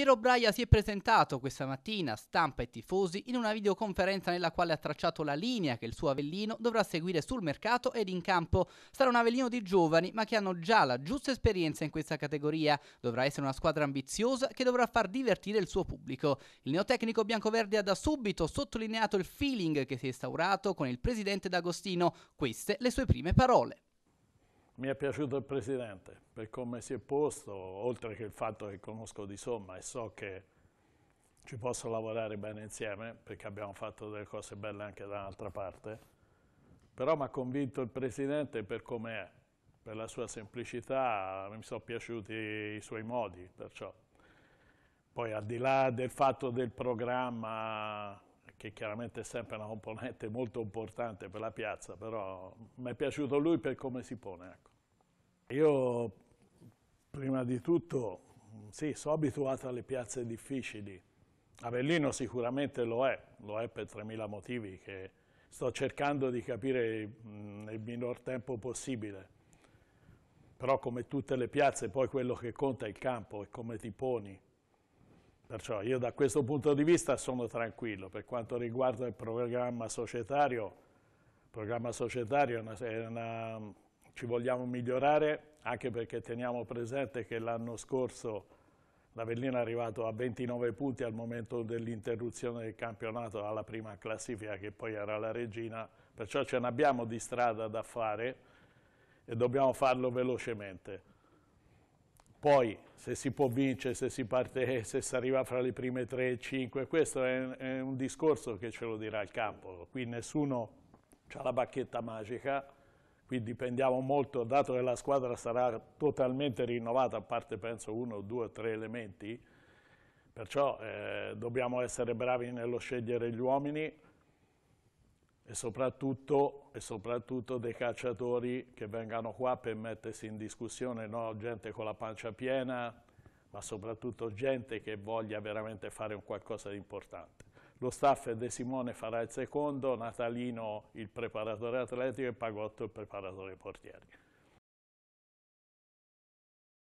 Piero Braia si è presentato questa mattina a stampa e tifosi in una videoconferenza nella quale ha tracciato la linea che il suo Avellino dovrà seguire sul mercato ed in campo. Sarà un Avellino di giovani ma che hanno già la giusta esperienza in questa categoria. Dovrà essere una squadra ambiziosa che dovrà far divertire il suo pubblico. Il neotecnico biancoverde ha da subito sottolineato il feeling che si è instaurato con il presidente D'Agostino. Queste le sue prime parole. Mi è piaciuto il Presidente per come si è posto, oltre che il fatto che conosco di somma e so che ci posso lavorare bene insieme, perché abbiamo fatto delle cose belle anche da un'altra parte, però mi ha convinto il Presidente per come è, per la sua semplicità, mi sono piaciuti i suoi modi, perciò. Poi al di là del fatto del programma che chiaramente è sempre una componente molto importante per la piazza, però mi è piaciuto lui per come si pone. Ecco. Io prima di tutto, sì, sono abituato alle piazze difficili, Avellino sicuramente lo è, lo è per 3.000 motivi che sto cercando di capire nel minor tempo possibile però come tutte le piazze poi quello che conta è il campo e come ti poni. Perciò io da questo punto di vista sono tranquillo. Per quanto riguarda il programma societario, il programma societario è una, è una, ci vogliamo migliorare anche perché teniamo presente che l'anno scorso l'Avellino è arrivato a 29 punti al momento dell'interruzione del campionato alla prima classifica che poi era la regina, perciò ce n'abbiamo di strada da fare e dobbiamo farlo velocemente. Poi se si può vincere, se si parte, se si arriva fra le prime 3 e 5, questo è, è un discorso che ce lo dirà il campo. Qui nessuno ha la bacchetta magica, qui dipendiamo molto, dato che la squadra sarà totalmente rinnovata, a parte penso uno, due, o tre elementi, perciò eh, dobbiamo essere bravi nello scegliere gli uomini, e soprattutto, e soprattutto dei cacciatori che vengano qua per mettersi in discussione, no? gente con la pancia piena, ma soprattutto gente che voglia veramente fare un qualcosa di importante. Lo staff De Simone farà il secondo, Natalino il preparatore atletico e Pagotto il preparatore portieri.